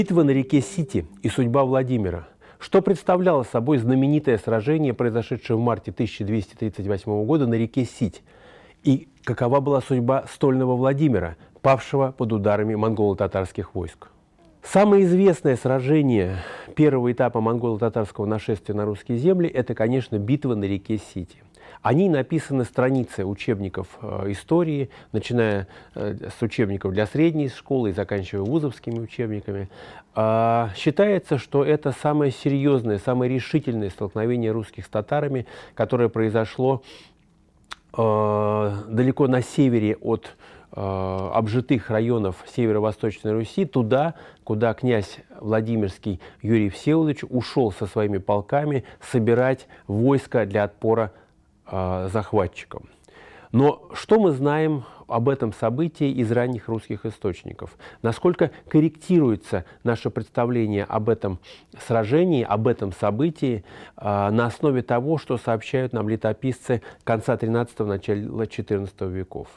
Битва на реке Сити и судьба Владимира. Что представляло собой знаменитое сражение, произошедшее в марте 1238 года на реке Сить? И какова была судьба стольного Владимира, павшего под ударами монголо-татарских войск? Самое известное сражение первого этапа монголо-татарского нашествия на русские земли – это, конечно, битва на реке Сити. Они написаны страницы учебников э, истории, начиная э, с учебников для средней школы и заканчивая вузовскими учебниками. А, считается, что это самое серьезное, самое решительное столкновение русских с татарами, которое произошло э, далеко на севере от обжитых районов Северо-Восточной Руси туда, куда князь Владимирский Юрий Всеволодович ушел со своими полками собирать войска для отпора а, захватчиком. Но что мы знаем об этом событии из ранних русских источников? Насколько корректируется наше представление об этом сражении, об этом событии а, на основе того, что сообщают нам летописцы конца XIII начала XIV веков?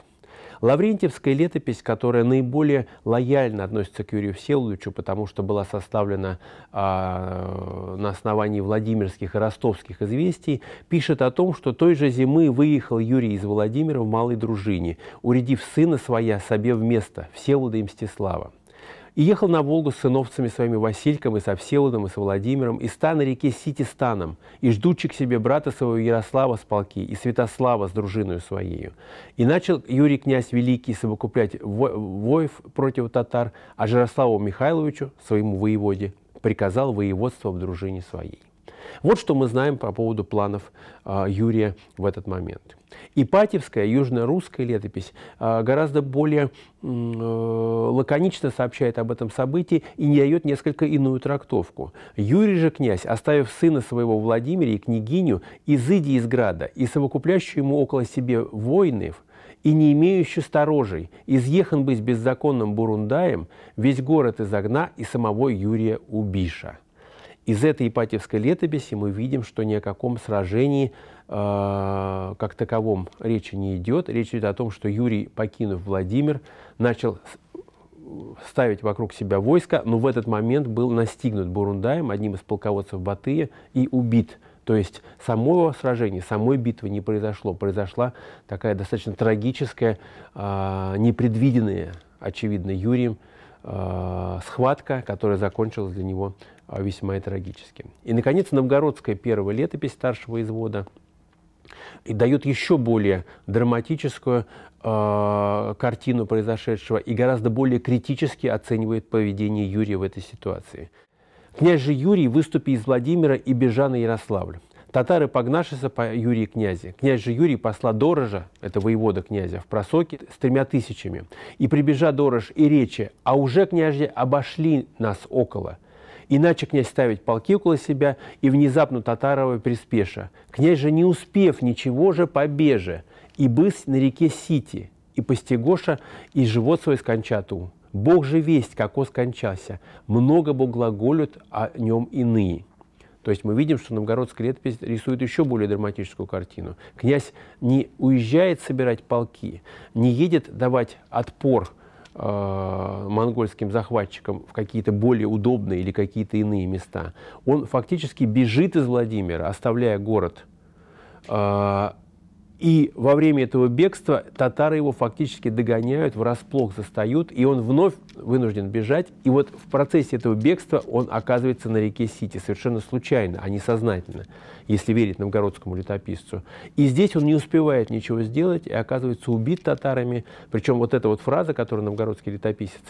Лаврентьевская летопись, которая наиболее лояльно относится к Юрию Всеволодовичу, потому что была составлена а, на основании Владимирских и Ростовских известий, пишет о том, что той же зимы выехал Юрий из Владимира в малой дружине, уредив сына своя себе вместо Всеволода и Мстислава. И ехал на Волгу с сыновцами своими Васильком и со Всеволодом и с Владимиром, и ста на реке станом и ждучи к себе брата своего Ярослава с полки, и Святослава с дружиною своею. И начал Юрий князь Великий совокуплять во воев против татар, а Жирославу Михайловичу, своему воеводе, приказал воеводство в дружине своей. Вот что мы знаем по поводу планов э, Юрия в этот момент. Ипатьевская южно-русская летопись э, гораздо более э, лаконично сообщает об этом событии и не дает несколько иную трактовку. Юрий же князь, оставив сына своего Владимира и княгиню, изыди из града и совокуплящую ему около себе воинов, и не имеющий сторожей, изъехан быть беззаконным бурундаем, весь город изогна и самого Юрия убиша. Из этой Ипатьевской летописи мы видим, что ни о каком сражении э, как таковом речи не идет. Речь идет о том, что Юрий, покинув Владимир, начал ставить вокруг себя войско, но в этот момент был настигнут Бурундаем, одним из полководцев Батыя, и убит. То есть самого сражения, самой битвы не произошло. Произошла такая достаточно трагическая, э, непредвиденная, очевидно, Юрием э, схватка, которая закончилась для него а, весьма и трагическим. И, наконец, новгородская первая летопись старшего извода и дает еще более драматическую э, картину произошедшего и гораздо более критически оценивает поведение Юрия в этой ситуации. Князь же Юрий выступил из Владимира и бежа на Ярославль. Татары погнашися по Юрии князе. Князь же Юрий посла Дорожа, это воевода князя, в просоке с тремя тысячами. И прибежа Дорож и речи, а уже князья обошли нас около – Иначе князь ставить полки около себя и внезапно татарова приспеша. Князь же, не успев ничего же, побеже, и бысь на реке Сити, и постигоша, и живот свой скончату. Бог же весть, как он скончался. много Бог глаголют о нем иные. То есть мы видим, что новгородская летопись рисует еще более драматическую картину. Князь не уезжает собирать полки, не едет давать отпор Э, монгольским захватчикам в какие-то более удобные или какие-то иные места, он фактически бежит из Владимира, оставляя город. Э, и во время этого бегства татары его фактически догоняют, врасплох застают, и он вновь вынужден бежать. И вот в процессе этого бегства он оказывается на реке Сити совершенно случайно, а не сознательно, если верить новгородскому летописцу. И здесь он не успевает ничего сделать и оказывается убит татарами. Причем вот эта вот фраза, которую новгородский летописец,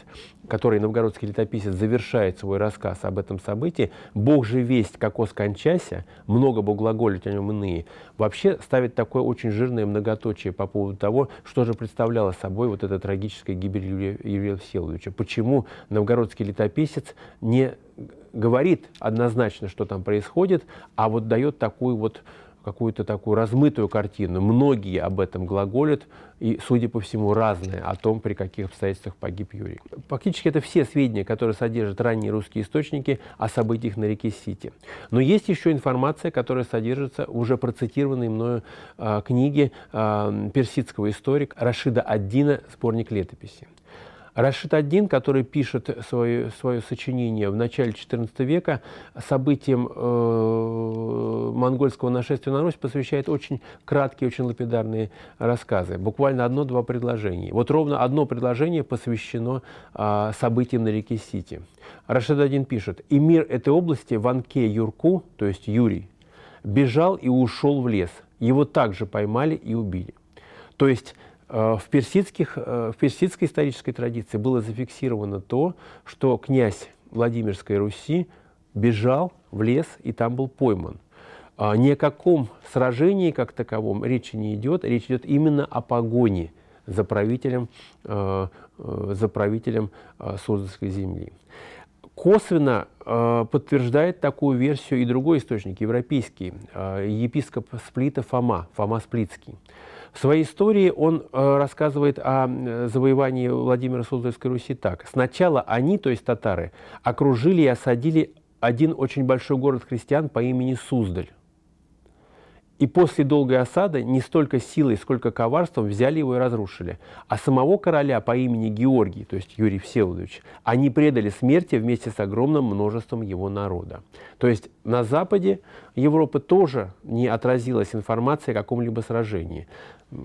который новгородский летописец завершает свой рассказ об этом событии, «Бог же весть, како скончася, много бог глаголить о нем иные», вообще ставит такое очень жестокое жирное многоточие по поводу того, что же представляла собой вот эта трагическая гибель Юрия, Юрия Всеволодовича. Почему новгородский летописец не говорит однозначно, что там происходит, а вот дает такую вот какую-то такую размытую картину. Многие об этом глаголят, и, судя по всему, разные о том, при каких обстоятельствах погиб Юрий. Фактически это все сведения, которые содержат ранние русские источники о событиях на реке Сити. Но есть еще информация, которая содержится в уже процитированной мною э, книге э, персидского историка Рашида Аддина «Сборник летописи». Рашид Один, который пишет свое, свое сочинение в начале XIV века, событиям э, монгольского нашествия на Русь посвящает очень краткие, очень лапидарные рассказы. Буквально одно-два предложения. Вот ровно одно предложение посвящено э, событиям на реке Сити. Рашид Один пишет, «Эмир этой области Ванке Юрку, то есть Юрий, бежал и ушел в лес. Его также поймали и убили». То есть Э, в, персидских, э, в персидской исторической традиции было зафиксировано то, что князь Владимирской Руси бежал в лес и там был пойман. А, ни о каком сражении как таковом речи не идет, речь идет именно о погоне за правителем, э, за правителем э, Суздальской земли. Косвенно подтверждает такую версию и другой источник, европейский, епископ Сплита Фома, Фома Сплитский. В своей истории он э, рассказывает о завоевании Владимира Суздальской Руси так. Сначала они, то есть татары, окружили и осадили один очень большой город христиан по имени Суздаль. И после долгой осады не столько силой, сколько коварством взяли его и разрушили. А самого короля по имени Георгий, то есть Юрий Всеволодович, они предали смерти вместе с огромным множеством его народа. То есть на западе Европы тоже не отразилась информация о каком-либо сражении.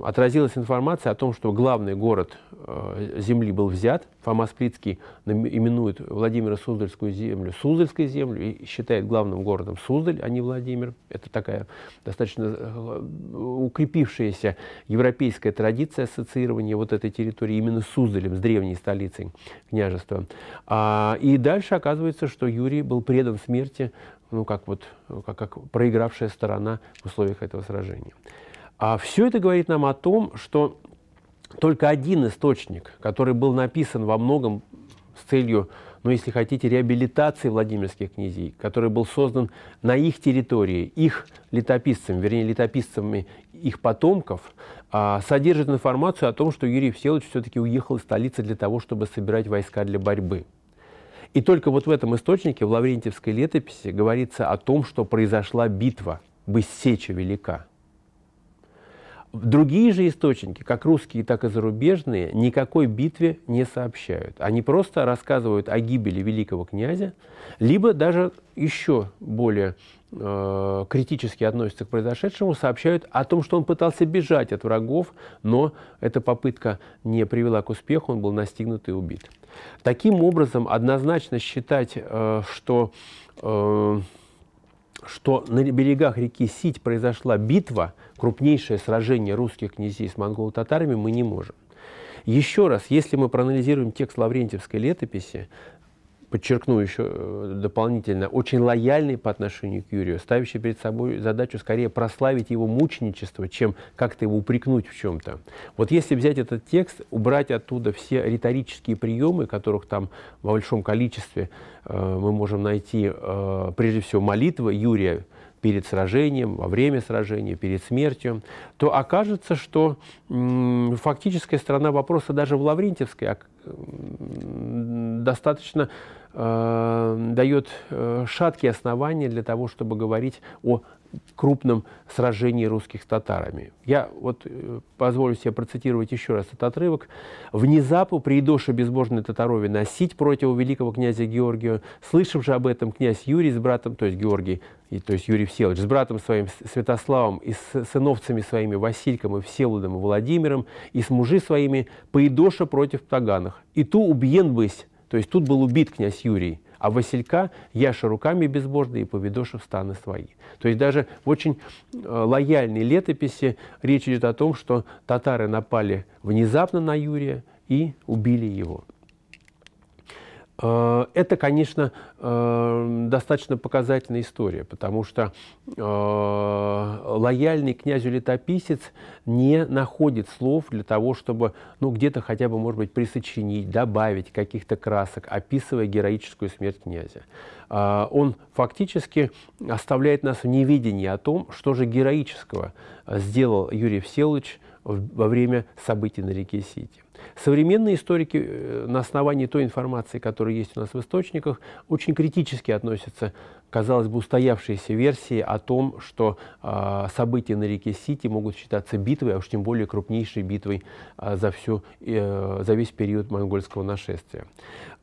Отразилась информация о том, что главный город э, земли был взят – Фома Сплицкий именует Владимира Суздальскую землю Суздальской землю и считает главным городом Суздаль, а не Владимир. Это такая достаточно э, э, укрепившаяся европейская традиция ассоциирования вот этой территории именно с Суздалем, с древней столицей княжества. А, и дальше оказывается, что Юрий был предан смерти, ну как вот как, как проигравшая сторона в условиях этого сражения. А все это говорит нам о том, что только один источник, который был написан во многом с целью, ну, если хотите, реабилитации владимирских князей, который был создан на их территории, их летописцем, вернее, летописцами их потомков, а, содержит информацию о том, что Юрий Всеволодович все-таки уехал из столицы для того, чтобы собирать войска для борьбы. И только вот в этом источнике, в Лаврентьевской летописи, говорится о том, что произошла битва, бы сеча велика – Другие же источники, как русские, так и зарубежные, никакой битве не сообщают. Они просто рассказывают о гибели великого князя, либо даже еще более э, критически относятся к произошедшему, сообщают о том, что он пытался бежать от врагов, но эта попытка не привела к успеху, он был настигнут и убит. Таким образом, однозначно считать, э, что... Э, что на берегах реки Сить произошла битва – крупнейшее сражение русских князей с монголо-татарами мы не можем. Еще раз, если мы проанализируем текст Лаврентьевской летописи, подчеркну еще э, дополнительно, очень лояльный по отношению к Юрию, ставящий перед собой задачу скорее прославить его мученичество, чем как-то его упрекнуть в чем-то. Вот если взять этот текст, убрать оттуда все риторические приемы, которых там в большом количестве э, мы можем найти, э, прежде всего, молитва Юрия, перед сражением, во время сражения, перед смертью, то окажется, что фактическая сторона вопроса даже в Лаврентьевской а, достаточно э, дает э, шаткие основания для того, чтобы говорить о крупном сражении русских с татарами. Я вот э, позволю себе процитировать еще раз этот отрывок. «Внезапу приидоша безбожной татарове носить против великого князя Георгия, слышав же об этом князь Юрий с братом, то есть Георгий, и, то есть Юрий Всеволодович, с братом своим Святославом и с сыновцами своими Васильком и Всеволодом и Владимиром, и с мужи своими, поидоша против таганах. И ту убьен бысь, то есть тут был убит князь Юрий, а Василька Яша руками безбожные и Повидошев станы свои. То есть даже в очень э, лояльной летописи речь идет о том, что татары напали внезапно на Юрия и убили его. Э, это, конечно, э, достаточно показательная история, потому что э, лояльный князю летописец не находит слов для того, чтобы ну, где-то хотя бы, может быть, присочинить, добавить каких-то красок, описывая героическую смерть князя. Он фактически оставляет нас в неведении о том, что же героического сделал Юрий Всеволодович во время событий на реке Сити. Современные историки э, на основании той информации, которая есть у нас в источниках, очень критически относятся казалось бы, устоявшиеся версии о том, что э, события на реке Сити могут считаться битвой, а уж тем более крупнейшей битвой э, за, всю, э, за весь период монгольского нашествия.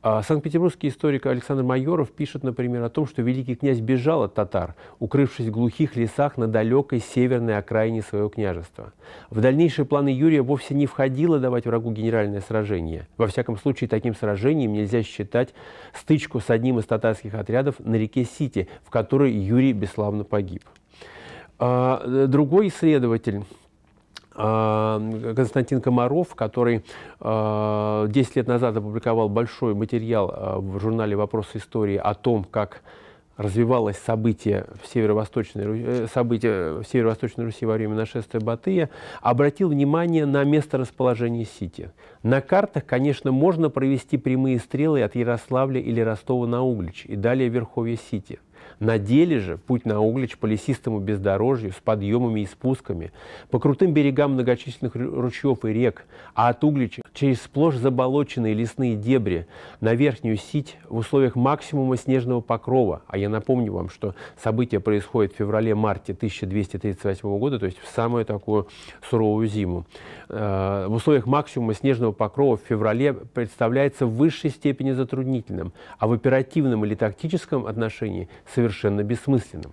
Э, Санкт-Петербургский историк Александр Майоров пишет, например, о том, что великий князь бежал от татар, укрывшись в глухих лесах на далекой северной окраине своего княжества. В дальнейшие планы Юрия вовсе не входило давать врагу генеральное сражение. Во всяком случае, таким сражением нельзя считать стычку с одним из татарских отрядов на реке Сити, Осетии, в которой Юрий бесславно погиб. А, э, другой исследователь а, Константин Комаров, который 10 а, лет назад опубликовал большой материал в журнале «Вопросы истории» о том, как развивалось событие в северо-восточной, э, событие в северо-восточной Руси во время нашествия Батыя, обратил внимание на место расположения Сити. На картах, конечно, можно провести прямые стрелы от Ярославля или Ростова на Углич и далее Верховье Сити. На деле же путь на Углич по лесистому бездорожью с подъемами и спусками, по крутым берегам многочисленных ручьев и рек, а от Углича через сплошь заболоченные лесные дебри на Верхнюю сеть в условиях максимума снежного покрова. А я напомню вам, что событие происходит в феврале-марте 1238 года, то есть в самую такую суровую зиму. Э, в условиях максимума снежного покрова в феврале представляется в высшей степени затруднительным, а в оперативном или тактическом отношении совершенно совершенно бессмысленным.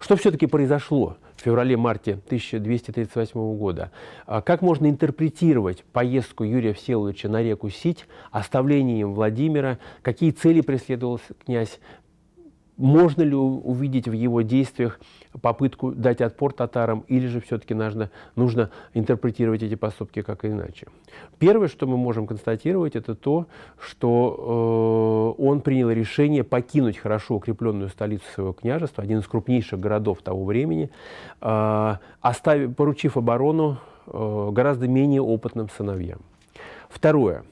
Что все-таки произошло в феврале-марте 1238 года? А как можно интерпретировать поездку Юрия Всеволодовича на реку Сить, оставление им Владимира, какие цели преследовал князь, можно ли увидеть в его действиях попытку дать отпор татарам, или же все-таки нужно, нужно интерпретировать эти поступки как иначе. Первое, что мы можем констатировать, это то, что э, он принял решение покинуть хорошо укрепленную столицу своего княжества, один из крупнейших городов того времени, э, оставив, поручив оборону э, гораздо менее опытным сыновьям. Второе.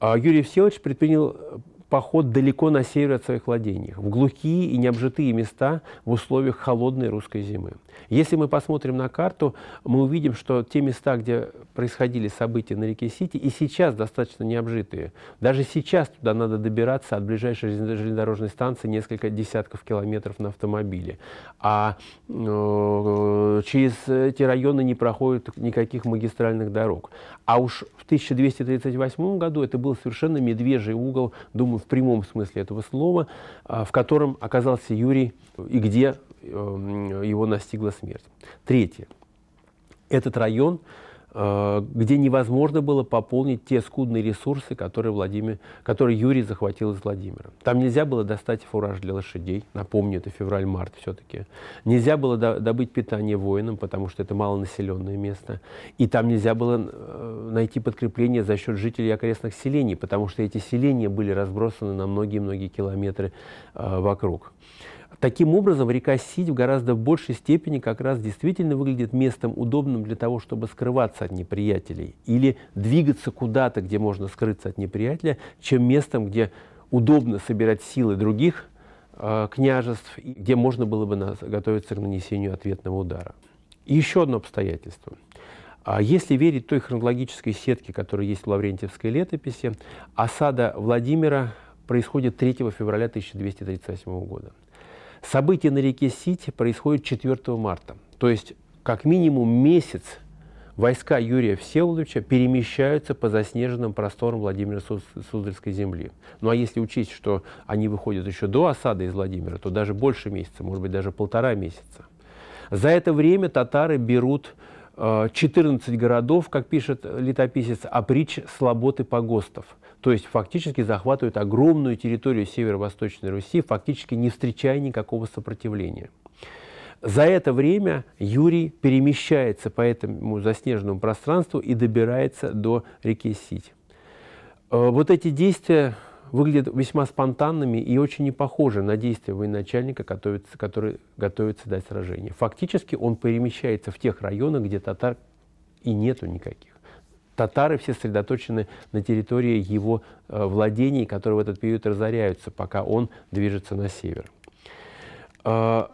Э, Юрий Всеволодович предпринял поход далеко на север от своих владений, в глухие и необжитые места в условиях холодной русской зимы. Если мы посмотрим на карту, мы увидим, что те места, где происходили события на реке Сити, и сейчас достаточно необжитые. Даже сейчас туда надо добираться от ближайшей железнодорожной станции несколько десятков километров на автомобиле. А э, через эти районы не проходят никаких магистральных дорог. А уж в 1238 году это был совершенно медвежий угол, думаю, в прямом смысле этого слова, а, в котором оказался Юрий и где эм, его настигла смерть. Третье. Этот район Э, где невозможно было пополнить те скудные ресурсы, которые, Владимир, которые Юрий захватил из Владимира. Там нельзя было достать фураж для лошадей, напомню, это февраль-март все-таки. Нельзя было добыть питание воинам, потому что это малонаселенное место. И там нельзя было э, найти подкрепление за счет жителей окрестных селений, потому что эти селения были разбросаны на многие-многие километры э, вокруг. Таким образом, река Сить в гораздо большей степени как раз действительно выглядит местом удобным для того, чтобы скрываться от неприятелей или двигаться куда-то, где можно скрыться от неприятеля, чем местом, где удобно собирать силы других э, княжеств, где можно было бы нас готовиться к нанесению ответного удара. И еще одно обстоятельство. А если верить той хронологической сетке, которая есть в Лаврентьевской летописи, осада Владимира происходит 3 февраля 1238 года. События на реке Сити происходят 4 марта. То есть как минимум месяц войска Юрия Всеволодовича перемещаются по заснеженным просторам Владимира Суздальской земли. Ну а если учесть, что они выходят еще до осады из Владимира, то даже больше месяца, может быть, даже полтора месяца. За это время татары берут 14 э, городов, как пишет летописец, оприч Слобод и Погостов – то есть фактически захватывают огромную территорию северо-восточной Руси, фактически не встречая никакого сопротивления. За это время Юрий перемещается по этому заснеженному пространству и добирается до реки Сить. Э, вот эти действия выглядят весьма спонтанными и очень не похожи на действия военачальника, который готовится дать сражение. Фактически он перемещается в тех районах, где татар и нету никаких татары все сосредоточены на территории его э, владений, которые в этот период разоряются, пока он движется на север. А,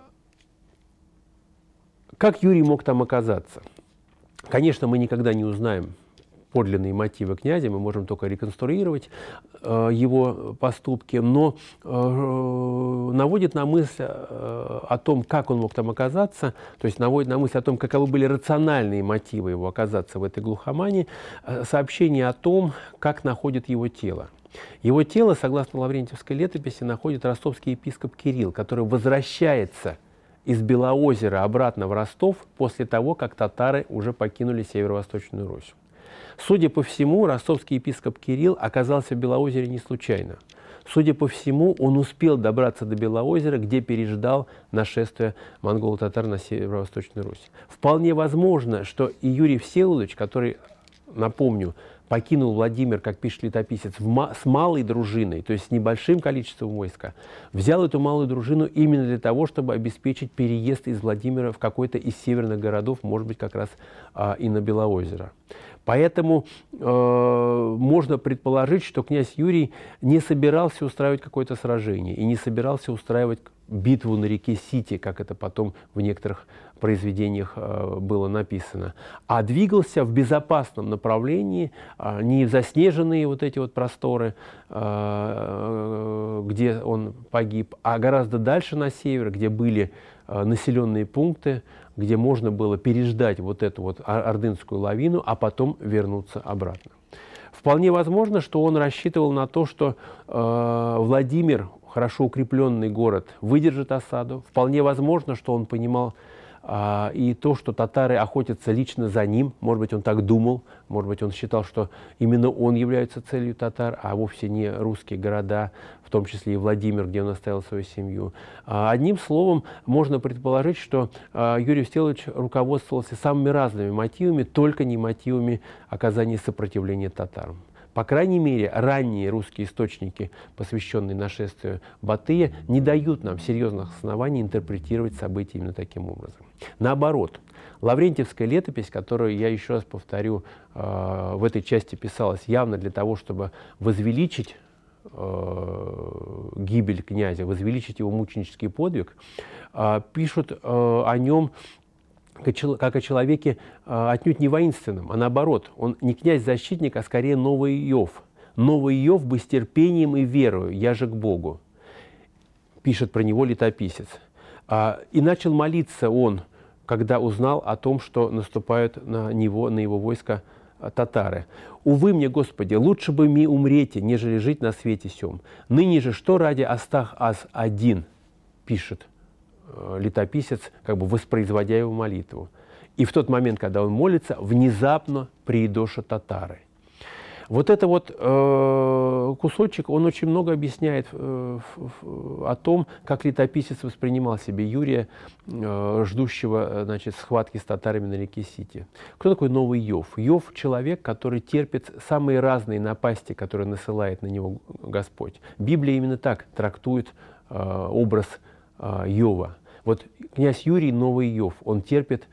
как Юрий мог там оказаться? Конечно, мы никогда не узнаем подлинные мотивы князя, мы можем только реконструировать э, его поступки, но э, наводит на мысль э, о том, как он мог там оказаться, то есть наводит на мысль о том, каковы были рациональные мотивы его оказаться в этой глухомане, э, сообщение о том, как находит его тело. Его тело, согласно Лаврентьевской летописи, находит ростовский епископ Кирилл, который возвращается из Белоозера обратно в Ростов после того, как татары уже покинули Северо-Восточную Русь. Судя по всему, ростовский епископ Кирилл оказался в Белоозере не случайно. Судя по всему, он успел добраться до Белоозера, где переждал нашествие монголо татар на северо-восточную Русь. Вполне возможно, что и Юрий Всеволодович, который, напомню, покинул Владимир, как пишет летописец, с малой дружиной, то есть с небольшим количеством войска, взял эту малую дружину именно для того, чтобы обеспечить переезд из Владимира в какой-то из северных городов, может быть, как раз а, и на Белоозеро. Поэтому э, можно предположить, что князь Юрий не собирался устраивать какое-то сражение и не собирался устраивать битву на реке Сити, как это потом в некоторых произведениях э, было написано, а двигался в безопасном направлении, э, не в заснеженные вот эти вот просторы, э, э, где он погиб, а гораздо дальше на север, где были э, населенные пункты, где можно было переждать вот эту вот ордынскую лавину, а потом вернуться обратно. Вполне возможно, что он рассчитывал на то, что э, Владимир, хорошо укрепленный город, выдержит осаду. Вполне возможно, что он понимал, а, и то, что татары охотятся лично за ним, может быть, он так думал, может быть, он считал, что именно он является целью татар, а вовсе не русские города, в том числе и Владимир, где он оставил свою семью. А, одним словом, можно предположить, что а, Юрий Всеволодович руководствовался самыми разными мотивами, только не мотивами оказания сопротивления татарам. По крайней мере, ранние русские источники, посвященные нашествию Батыя, не дают нам серьезных оснований интерпретировать события именно таким образом. Наоборот, Лаврентьевская летопись, которую, я еще раз повторю, э, в этой части писалась явно для того, чтобы возвеличить э, гибель князя, возвеличить его мученический подвиг, э, пишут э, о нем как о человеке а, отнюдь не воинственном, а наоборот, он не князь-защитник, а скорее новый Иов. Новый Иов бы с терпением и верою, я же к Богу, пишет про него летописец. А, и начал молиться он, когда узнал о том, что наступают на него, на его войско а, татары. «Увы мне, Господи, лучше бы ми умрете, нежели жить на свете сём. Ныне же что ради Астах Аз один?» пишет – Э, летописец, как бы воспроизводя его молитву. И в тот момент, когда он молится, внезапно приидоша татары. Вот это вот э, кусочек, он очень много объясняет э, в, о том, как летописец воспринимал себе Юрия, э, ждущего э, значит, схватки с татарами на реке Сити. Кто такой новый Йов? Йов – человек, который терпит самые разные напасти, которые насылает на него Господь. Библия именно так трактует э, образ а, Йова. Вот князь Юрий – новый Йов. Он терпит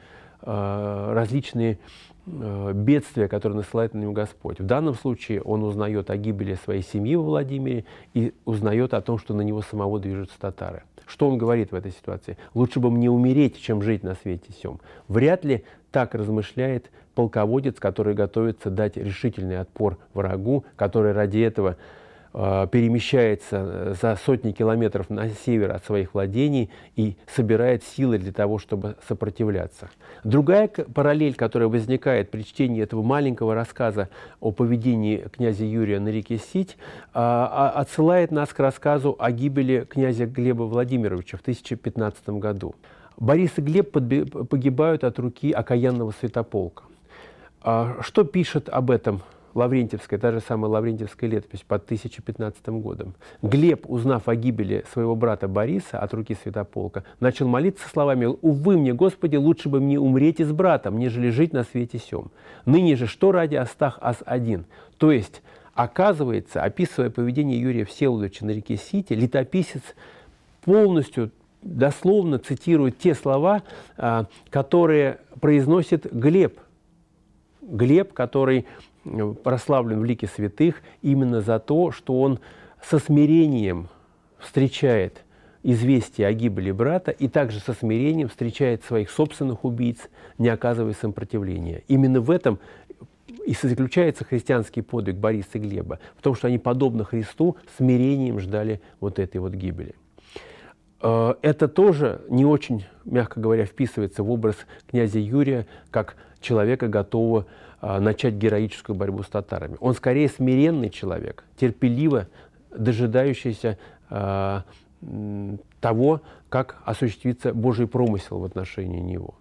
а, различные бедствия, которые насылает на него Господь. В данном случае он узнает о гибели своей семьи во Владимире и узнает о том, что на него самого движутся татары. Что он говорит в этой ситуации? «Лучше бы мне умереть, чем жить на свете сем». Вряд ли так размышляет полководец, который готовится дать решительный отпор врагу, который ради этого Э, перемещается э, за сотни километров на север от своих владений и собирает силы для того, чтобы сопротивляться. Другая параллель, которая возникает при чтении этого маленького рассказа о поведении князя Юрия на реке Сить, а, а, отсылает нас к рассказу о гибели князя Глеба Владимировича в 1015 году. Борис и Глеб погибают от руки окаянного святополка. А, что пишет об этом Лаврентьевская, та же самая Лаврентьевская летопись под 1015 годом. Глеб, узнав о гибели своего брата Бориса от руки Святополка, начал молиться словами «Увы мне, Господи, лучше бы мне умреть и с братом, нежели жить на свете сем. Ныне же что ради Астах ас один?» То есть, оказывается, описывая поведение Юрия Всеволодовича на реке Сити, летописец полностью дословно цитирует те слова, а, которые произносит Глеб. Глеб, который прославлен в лике святых именно за то, что он со смирением встречает известие о гибели брата и также со смирением встречает своих собственных убийц, не оказывая сопротивления. Именно в этом и заключается христианский подвиг Бориса и Глеба, в том, что они, подобно Христу, смирением ждали вот этой вот гибели. Э, это тоже не очень, мягко говоря, вписывается в образ князя Юрия как человека, готового а, начать героическую борьбу с татарами. Он скорее смиренный человек, терпеливо дожидающийся а, того, как осуществится Божий промысел в отношении него.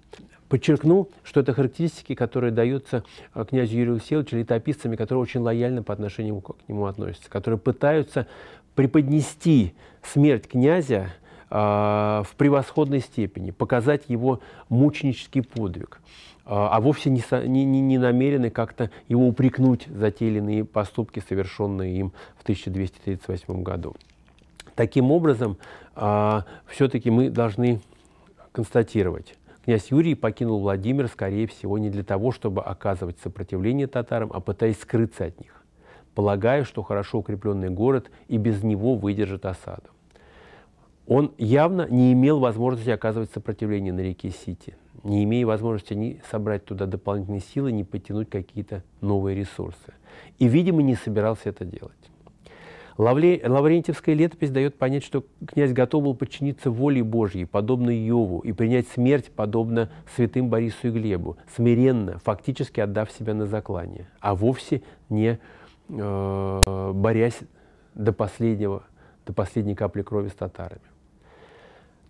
Подчеркну, что это характеристики, которые даются а, князю Юрию Васильевичу летописцами, которые очень лояльно по отношению к нему относятся, которые пытаются преподнести смерть князя э, в превосходной степени, показать его мученический подвиг. А, а вовсе не, не, не намерены как-то его упрекнуть за те или иные поступки, совершенные им в 1238 году. Таким образом, а, все-таки мы должны констатировать, князь Юрий покинул Владимир, скорее всего, не для того, чтобы оказывать сопротивление татарам, а пытаясь скрыться от них, полагая, что хорошо укрепленный город и без него выдержит осаду он явно не имел возможности оказывать сопротивление на реке Сити, не имея возможности ни собрать туда дополнительные силы, ни подтянуть какие-то новые ресурсы. И, видимо, не собирался это делать. Лавле... Лаврентьевская летопись дает понять, что князь готов был подчиниться воле Божьей, подобно Иову, и принять смерть, подобно святым Борису и Глебу, смиренно, фактически отдав себя на заклание, а вовсе не э, борясь до последнего, до последней капли крови с татарами.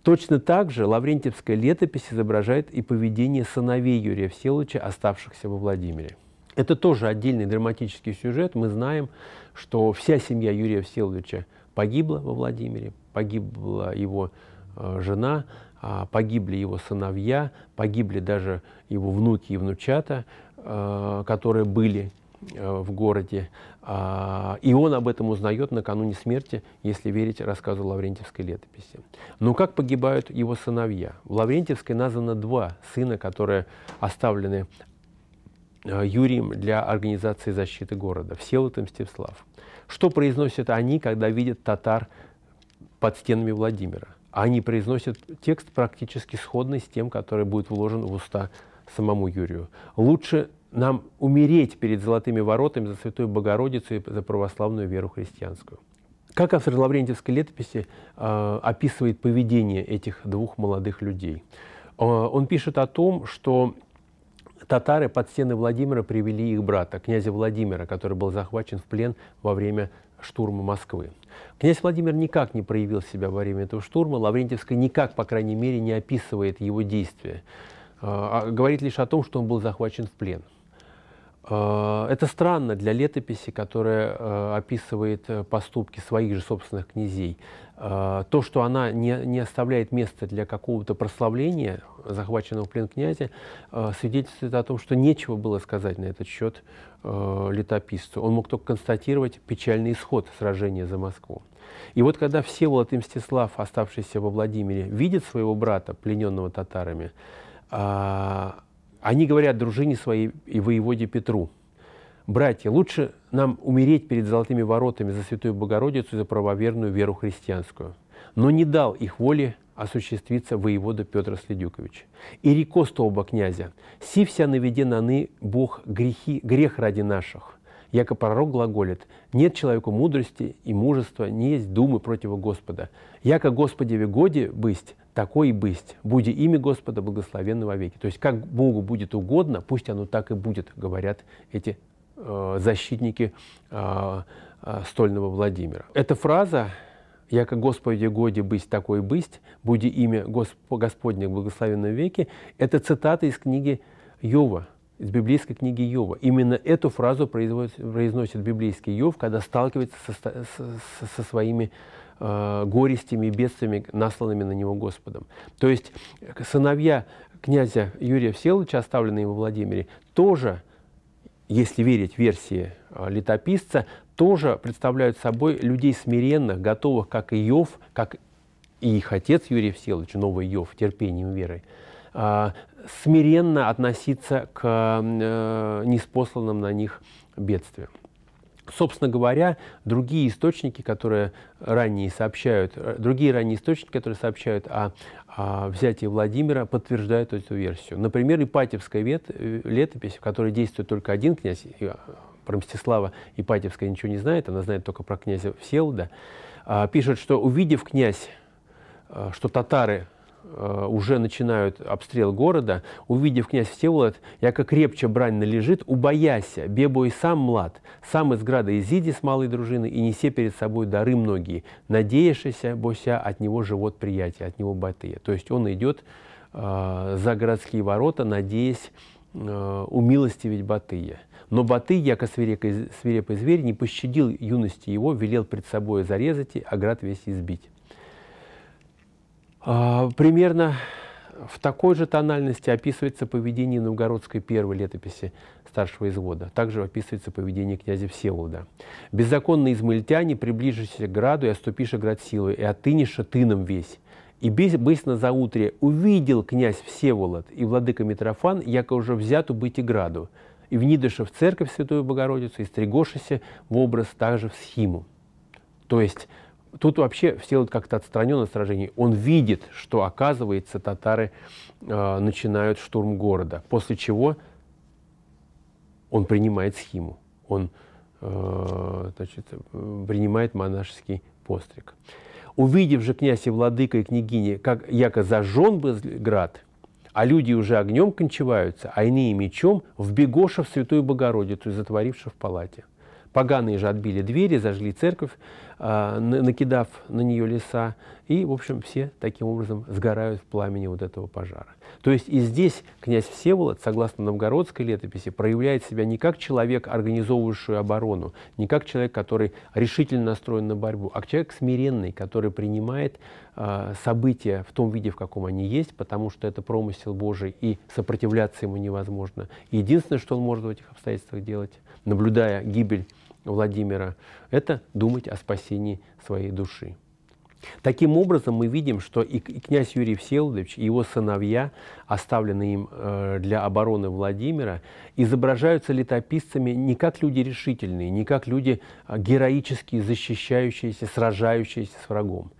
Точно так же Лаврентьевская летопись изображает и поведение сыновей Юрия Всеволодовича, оставшихся во Владимире. Это тоже отдельный драматический сюжет. Мы знаем, что вся семья Юрия Всеволодовича погибла во Владимире, погибла его э, жена, а, погибли его сыновья, погибли даже его внуки и внучата, э, которые были Э, в городе. А, и он об этом узнает накануне смерти, если верить рассказу Лаврентьевской летописи. Но как погибают его сыновья? В Лаврентьевской названо два сына, которые оставлены э, Юрием для организации защиты города, Всеволод и Мстислав. Что произносят они, когда видят татар под стенами Владимира? Они произносят текст практически сходный с тем, который будет вложен в уста самому Юрию. Лучше нам умереть перед золотыми воротами за Святую Богородицу и за православную веру христианскую. Как автор Лаврентьевской летописи а, описывает поведение этих двух молодых людей? А, он пишет о том, что татары под стены Владимира привели их брата, князя Владимира, который был захвачен в плен во время штурма Москвы. Князь Владимир никак не проявил себя во время этого штурма, Лаврентьевская никак, по крайней мере, не описывает его действия, а, говорит лишь о том, что он был захвачен в плен. Э, это странно для летописи, которая э, описывает э, поступки своих же собственных князей. То, что она не, не оставляет места для какого-то прославления захваченного в плен князя, свидетельствует о том, что нечего было сказать на этот счет летописцу. Он мог только констатировать печальный исход сражения за Москву. И вот когда Всеволод и Мстислав, оставшийся во Владимире, видят своего брата, плененного татарами, они говорят дружине своей и воеводе Петру, «Братья, лучше нам умереть перед золотыми воротами за Святую Богородицу и за правоверную веру христианскую». Но не дал их воле осуществиться воевода Петр Следюкович. «И реко оба князя, си вся наведен ны Бог грехи, грех ради наших». Яко пророк глаголит, «Нет человеку мудрости и мужества, не есть думы против Господа. Яко Господи годе бысть, такой и бысть. Буди имя Господа благословенно во веки. То есть, как Богу будет угодно, пусть оно так и будет, говорят эти э, защитники э, э, стольного Владимира. Эта фраза «Яко Господи годи бысть такой и бысть, буди имя Госп... Господне благословенно веки» – это цитата из книги Йова, из библейской книги Йова. Именно эту фразу произносит библейский Йов, когда сталкивается со, со, со своими Э, горестями и бедствиями, насланными на него Господом. То есть э, сыновья князя Юрия Всеволодовича, оставленные во Владимире, тоже, если верить версии э, летописца, тоже представляют собой людей смиренных, готовых, как и Йов, как и их отец Юрий Всеволодович, новый Йов, терпением верой, смиренно относиться к неспосланным на них бедствиям собственно говоря, другие источники, которые ранее сообщают, э, другие ранние источники, которые сообщают о, о взятии Владимира, подтверждают эту версию. Например, Ипатьевская вет, э, летопись, в которой действует только один князь, э, про Мстислава Ипатьевская ничего не знает, она знает только про князя Всеволода, а, пишет, что увидев князь, что татары Э, уже начинают обстрел города, увидев князь Всеволод, яко крепче брань належит, убояся, бебо и сам млад, сам из града изиди с малой дружины и несе перед собой дары многие, надеявшися, бося от него живот приятия, от него батыя. То есть он идет э, за городские ворота, надеясь э, умилостивить батыя. Но Батый, яко свирепый, свирепый зверь, не пощадил юности его, велел пред собой зарезать и оград весь избить. А, примерно в такой же тональности описывается поведение новгородской первой летописи старшего извода. Также описывается поведение князя Всеволода. «Беззаконные измельтяне, приближишься к граду и оступишь град силой, и отынешь тыном весь». И бысь на заутре увидел князь Всеволод и владыка Митрофан, яко уже взяту быть и граду, и внидыша в церковь Святую Богородицу, и стригошися в образ также в схиму. То есть тут вообще все вот как-то отстраненно от сражений. Он видит, что, оказывается, татары э, начинают штурм города, после чего он принимает схему, он э, значит, принимает монашеский постриг. Увидев же князь и владыка и княгини, как яко зажжен был град, а люди уже огнем кончеваются, а иные мечом, вбегоша в Святую Богородицу и затворивши в палате. Поганые же отбили двери, зажгли церковь, а, накидав на нее леса. И, в общем, все таким образом сгорают в пламени вот этого пожара. То есть и здесь князь Всеволод, согласно новгородской летописи, проявляет себя не как человек, организовывающий оборону, не как человек, который решительно настроен на борьбу, а человек смиренный, который принимает а, события в том виде, в каком они есть, потому что это промысел Божий, и сопротивляться ему невозможно. Единственное, что он может в этих обстоятельствах делать, наблюдая гибель Владимира – это думать о спасении своей души. Таким образом, мы видим, что и князь Юрий Всеволодович, и его сыновья, оставленные им э, для обороны Владимира, изображаются летописцами не как люди решительные, не как люди а героически защищающиеся, сражающиеся с врагом.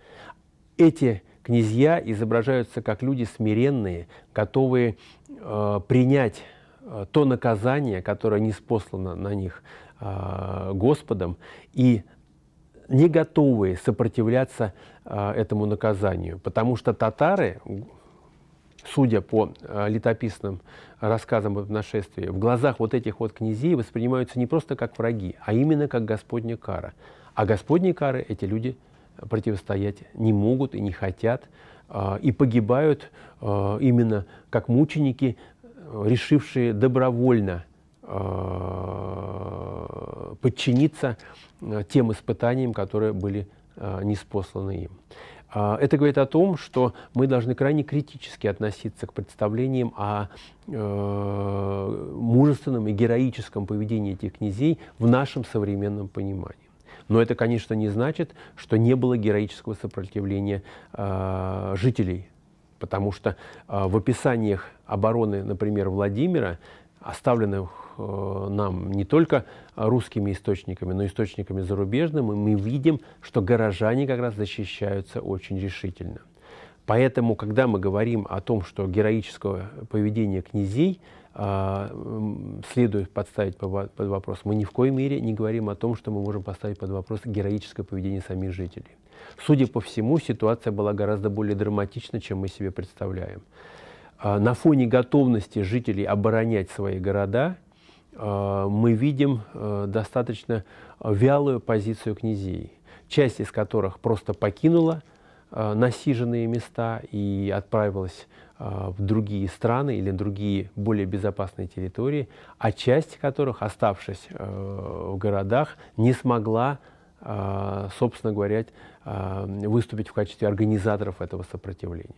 Эти князья изображаются как люди смиренные, готовые э, принять э, то наказание, которое не на них а, Господом и не готовые сопротивляться а, этому наказанию, потому что татары, судя по а, летописным рассказам об нашествии, в глазах вот этих вот князей воспринимаются не просто как враги, а именно как Господня кара. А Господней кары эти люди противостоять не могут и не хотят, и погибают именно как мученики, решившие добровольно – Э, подчиниться э, тем испытаниям, которые были э, неспосланы им. Это говорит о том, что мы должны крайне критически относиться к представлениям о мужественном и героическом поведении этих князей в нашем современном понимании. Но это, конечно, не значит, что не было героического сопротивления жителей, потому что в описаниях обороны, например, Владимира, оставленных Э, нам не только русскими источниками, но и источниками зарубежными, мы видим, что горожане как раз защищаются очень решительно. Поэтому, когда мы говорим о том, что героическое поведение князей а, следует подставить под вопрос, мы ни в коей мере не говорим о том, что мы можем поставить под вопрос героическое поведение самих жителей. Судя по всему, ситуация была гораздо более драматична, чем мы себе представляем. А, на фоне готовности жителей оборонять свои города – Э, мы видим э, достаточно вялую позицию князей, часть из которых просто покинула э, насиженные места и отправилась в другие страны или другие более безопасные территории, а часть которых, оставшись в городах, не смогла, собственно говоря, выступить в качестве организаторов этого сопротивления.